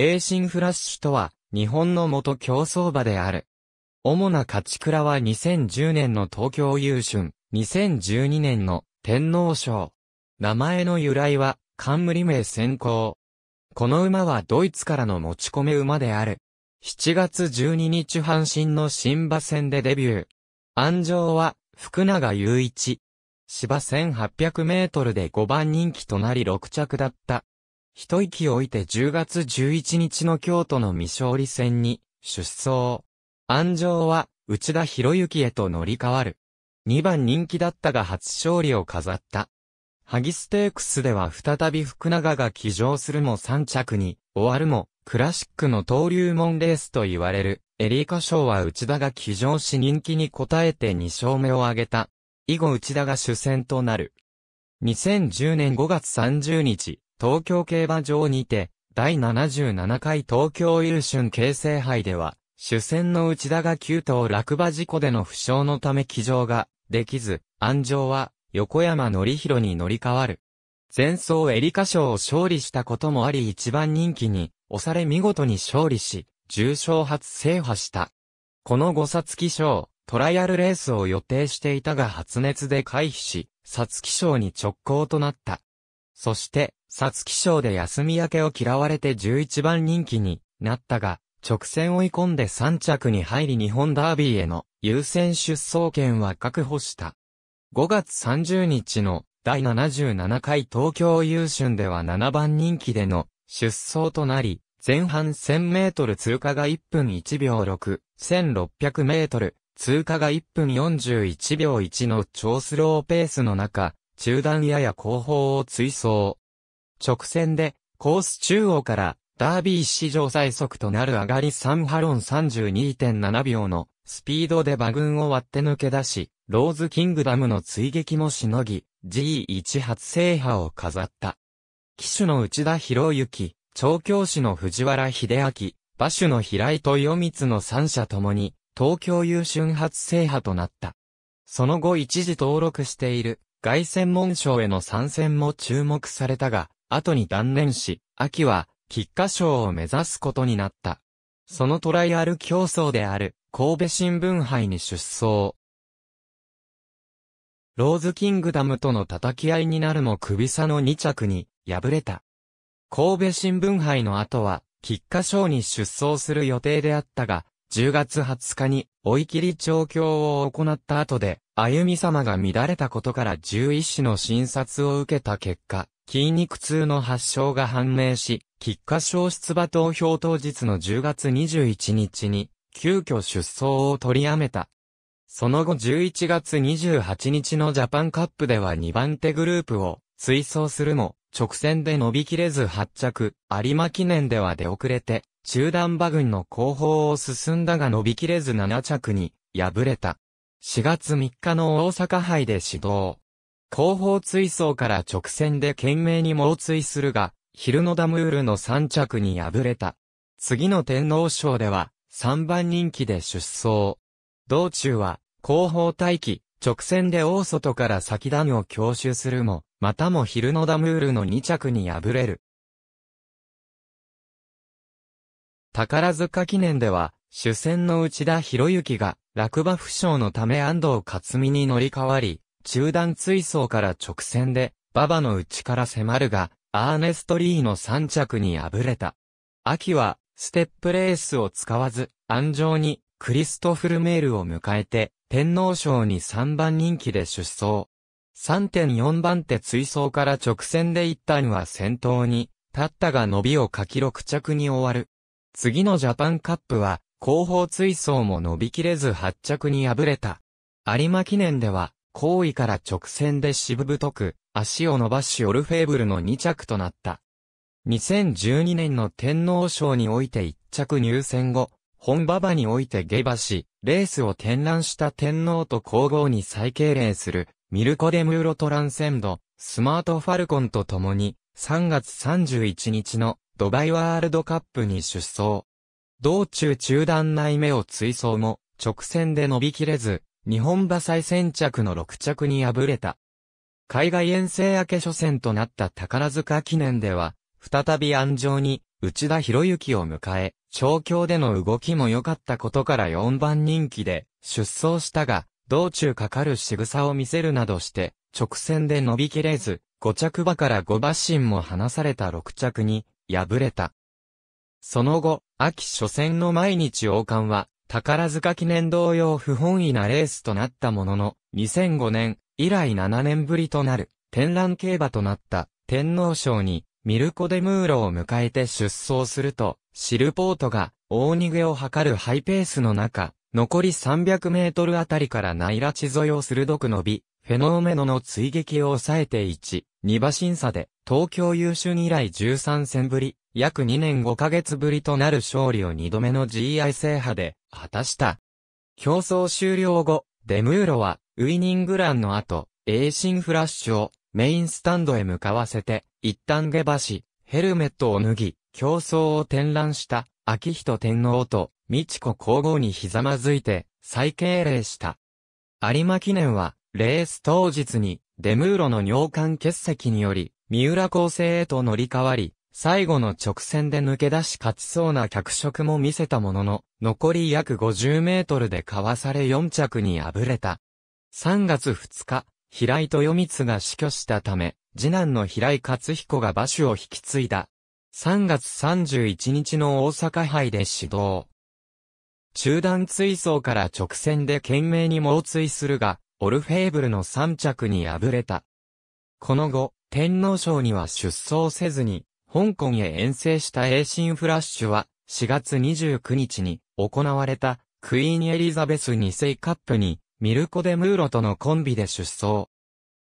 英進フラッシュとは、日本の元競争馬である。主な勝ち倉は2010年の東京優春、2012年の天皇賞。名前の由来は、冠名先行。この馬はドイツからの持ち込め馬である。7月12日阪神の新馬戦でデビュー。安城は、福永雄一。芝1800メートルで5番人気となり6着だった。一息置いて10月11日の京都の未勝利戦に出走。安城は内田博之へと乗り換わる。2番人気だったが初勝利を飾った。ハギステークスでは再び福永が騎乗するも3着に終わるも、クラシックの登竜門レースと言われるエリーカ賞は内田が騎乗し人気に応えて2勝目を挙げた。以後内田が主戦となる。2010年5月30日、東京競馬場にて、第77回東京優春京成杯では、主戦の内田が9頭落馬事故での負傷のため騎乗ができず、安城は横山則弘に乗り換わる。前走エリカ賞を勝利したこともあり一番人気に押され見事に勝利し、重賞初制覇した。この五冊騎賞、トライアルレースを予定していたが発熱で回避し、皐月賞に直行となった。そして、皐月賞で休み明けを嫌われて11番人気になったが、直線追い込んで3着に入り日本ダービーへの優先出走権は確保した。5月30日の第77回東京優春では7番人気での出走となり、前半1000メートル通過が1分1秒6、1600メートル通過が1分41秒1の超スローペースの中、中段やや後方を追走。直線で、コース中央から、ダービー史上最速となる上がり3ハロン32.7秒のスピードで馬群を割って抜け出し、ローズキングダムの追撃もしのぎ、G1 初制覇を飾った。騎手の内田博之、調教師の藤原秀明、馬主の平井豊光の三者ともに、東京優春初制覇となった。その後一時登録している、外線門賞への参戦も注目されたが、後に断念し、秋は、菊花賞を目指すことになった。そのトライアル競争である、神戸新聞杯に出走。ローズキングダムとの叩き合いになるも首差の2着に、敗れた。神戸新聞杯の後は、菊花賞に出走する予定であったが、10月20日に追い切り調教を行った後で、歩み様が乱れたことから獣医師の診察を受けた結果、筋肉痛の発症が判明し、喫下症出馬投票当日の10月21日に、急遽出走を取りやめた。その後11月28日のジャパンカップでは2番手グループを追走するも、直線で伸びきれず発着、有馬記念では出遅れて、中段馬群の後方を進んだが伸びきれず7着に敗れた。4月3日の大阪杯で始動。後方追走から直線で懸命に猛追するが、ヒルノダムールの3着に敗れた。次の天皇賞では、3番人気で出走。道中は、後方待機、直線で大外から先段を強襲するも、またもヒルノダムールの2着に敗れる。宝塚記念では、主戦の内田博之が、落馬負傷のため安藤勝美に乗り換わり、中段追走から直線で、馬場の内から迫るが、アーネストリーの3着に敗れた。秋は、ステップレースを使わず、安城に、クリストフルメールを迎えて、天皇賞に3番人気で出走。3.4番手追走から直線で一旦は先頭に、立ったが伸びをかき6着に終わる。次のジャパンカップは、後方追走も伸びきれず8着に敗れた。有馬記念では、後位から直線でしぶ太く、足を伸ばしオルフェーブルの2着となった。2012年の天皇賞において1着入選後、本馬場において下馬し、レースを転覧した天皇と皇后に再敬礼する、ミルコ・デ・ムーロ・トランセンド、スマート・ファルコンと共に、3月31日のドバイワールドカップに出走。道中中断内目を追走も、直線で伸びきれず、日本馬最先着の6着に敗れた。海外遠征明け初戦となった宝塚記念では、再び安城に内田博之を迎え、調教での動きも良かったことから4番人気で出走したが、道中かかる仕草を見せるなどして、直線で伸びきれず、5着馬から5馬身も離された6着に敗れた。その後、秋初戦の毎日王冠は、宝塚記念同様不本意なレースとなったものの、2005年以来7年ぶりとなる天覧競馬となった天皇賞にミルコ・デ・ムーロを迎えて出走すると、シルポートが大逃げを図るハイペースの中、残り300メートルあたりから内拉地沿いを鋭く伸び、フェノーメノの追撃を抑えて1、2馬審査で東京優秀以来13戦ぶり、約2年5ヶ月ぶりとなる勝利を2度目の GI 制覇で果たした。競争終了後、デムーロはウイニングランの後、エーシンフラッシュをメインスタンドへ向かわせて、一旦下馬し、ヘルメットを脱ぎ、競争を転覧した、秋人天皇と、美智子皇后にひざまずいて、再敬礼した。有馬記念は、レース当日に、デムーロの尿管結石により、三浦構成へと乗り換わり、最後の直線で抜け出し勝ちそうな脚色も見せたものの、残り約50メートルでかわされ4着に敗れた。3月2日、平井豊光が死去したため、次男の平井勝彦が馬主を引き継いだ。3月31日の大阪杯で指導。中段追走から直線で懸命に猛追するが、オルフェーブルの3着に敗れた。この後、天皇賞には出走せずに、香港へ遠征した英進フラッシュは、4月29日に行われたクイーンエリザベス2世カップにミルコ・デ・ムーロとのコンビで出走。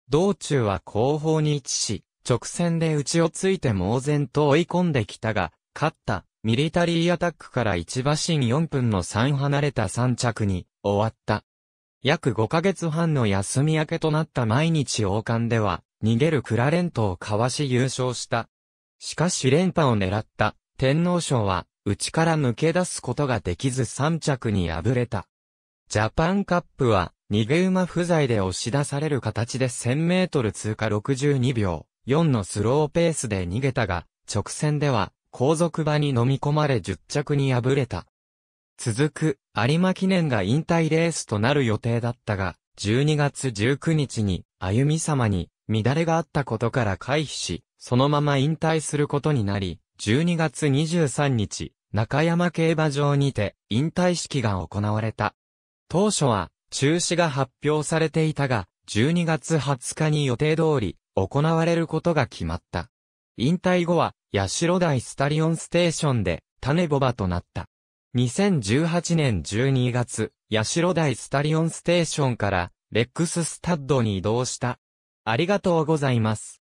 道中は後方に位置し、直線で内をついて猛然と追い込んできたが、勝ったミリタリーアタックから1馬身4分の3離れた3着に終わった。約5ヶ月半の休み明けとなった毎日王冠では、逃げるクラレントをかわし優勝した。しかし連覇を狙った天皇賞は内から抜け出すことができず3着に敗れた。ジャパンカップは逃げ馬不在で押し出される形で1000メートル通過62秒4のスローペースで逃げたが直線では後続馬に飲み込まれ10着に敗れた。続く有馬記念が引退レースとなる予定だったが12月19日に歩み様に乱れがあったことから回避しそのまま引退することになり、12月23日、中山競馬場にて引退式が行われた。当初は中止が発表されていたが、12月20日に予定通り行われることが決まった。引退後は、八台スタリオンステーションで、種ボバとなった。2018年12月、八台スタリオンステーションから、レックススタッドに移動した。ありがとうございます。